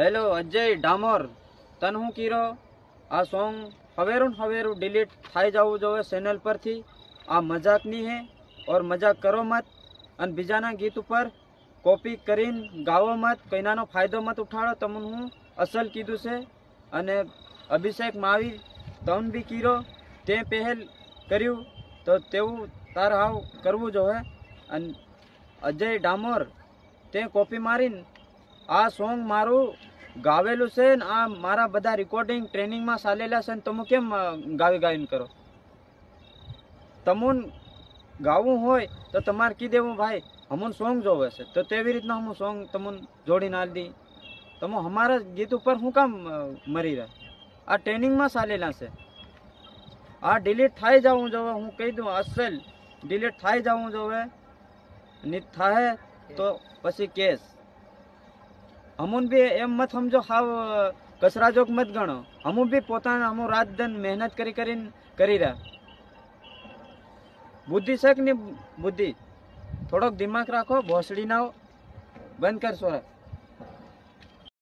hello Ajay Damor તન હું કીરો આ સોંગ હવેરું હવેરું ડિલીટ થઈ જવું જોવે ચેનલ પરથી આ મજાક નહીં હે ઓર મજાક કરો મત અને બીજાના ગીત ઉપર કોપી કરીને ગાવો મત કોઈનાનો ફાયદો મત ઉઠાડો તમને હું અસલ કીધું છે અને અભિષેક માવી તન બી કીરો તે પહેલ કર્યું તો તેવું તાર આવ કરવું જોઈએ અને અજય ડામોર તે કોપી મારીને આ સોંગ મારું ગાવેલું છે ને આ મારા બધા રિકોર્ડિંગ ટ્રેનિંગમાં ચાલેલા છે ને તમે કેમ ગાવી ગાયન કરો તમને ગાવું હોય તો તમારે કી દેવું ભાઈ હમુન સોંગ જોવે છે તો તેવી રીતના હું સોંગ તમને જોડીને આલ દી તમે અમારા ગીત ઉપર હું કામ મરી રહે આ ટ્રેનિંગમાં ચાલેલા છે આ ડિલીટ થાય જવું જોવે હું કહી દઉં અસલ ડિલીટ થાય જવું જોવે ની થાય તો પછી કેસ અમુન બી એમ મત સમજો હાવ કચરાજોગ મત ગણો અમુક બી પોતાના અમુ રાત દન મહેનત કરી કરીને કરી રહ્યા બુદ્ધિ શક ને બુદ્ધિ થોડોક દિમાગ રાખો ભોસડી નાઓ બંધ કરશો